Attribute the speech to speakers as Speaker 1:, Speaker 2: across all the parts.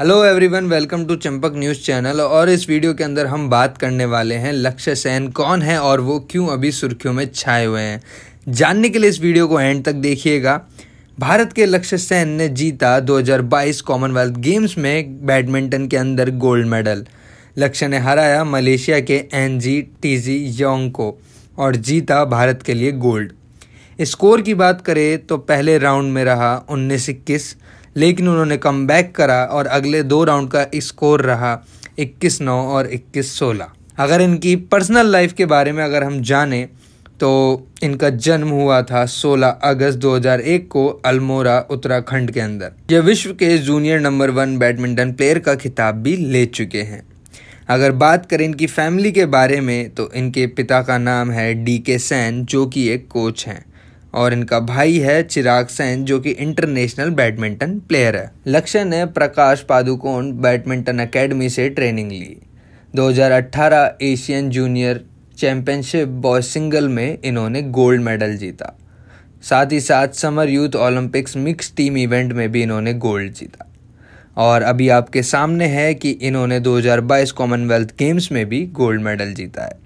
Speaker 1: hello everyone welcome to Champak news channel और इस video के अंदर हम बात करने वाले हैं लक्ष्य सेन कौन है और वो क्यों अभी सुर्खियों में छाए हुए हैं जानने के लिए इस वीडियो को एंड तक देखिएगा भारत के लक्ष्य सेन ने जीता 2022 कॉमनवेल्थ गेम्स में बैडमिंटन के अंदर गोल्ड मेडल लक्ष्य ने हराया मलेशिया के एन जी टीजी योंग को और जीता भारत के लिए गोल्ड स्कोर की बात करें तो पहले राउंड में रहा उन्नीस इक्कीस लेकिन उन्होंने कम करा और अगले दो राउंड का स्कोर रहा इक्कीस नौ और इक्कीस सोलह अगर इनकी पर्सनल लाइफ के बारे में अगर हम जाने तो इनका जन्म हुआ था 16 अगस्त 2001 को अल्मोरा उत्तराखंड के अंदर ये विश्व के junior number one badminton player का खिताब भी ले चुके हैं अगर बात करें इनकी फैमिली के बारे में तो इनके पिता का नाम है डी के सैन जो कि एक कोच हैं और इनका भाई है चिराग सेन जो कि इंटरनेशनल बैडमिंटन प्लेयर है लक्ष्य ने प्रकाश पादुकोण बैडमिंटन एकेडमी से ट्रेनिंग ली 2018 Asian junior championship boy single में इन्होंने गोल्ड मेडल जीता साथ ही साथ summer youth Olympics mix team event में भी इन्होंने गोल्ड जीता और अभी आपके सामने है कि इन्होंने 2022 कॉमनवेल्थ गेम्स में भी गोल्ड मेडल जीता है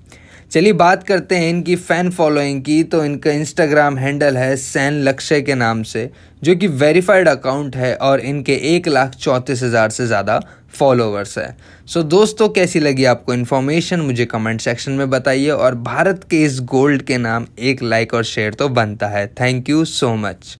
Speaker 1: चलिए बात करते हैं इनकी फ़ैन फॉलोइंग की तो इनका इंस्टाग्राम हैंडल है सैन लक्ष्य के नाम से जो कि वेरीफाइड अकाउंट है और इनके एक लाख चौंतीस हज़ार से ज़्यादा फॉलोवर्स है सो so, दोस्तों कैसी लगी आपको इन्फॉर्मेशन मुझे कमेंट सेक्शन में बताइए और भारत के इस गोल्ड के नाम एक लाइक और शेयर तो बनता है थैंक यू सो मच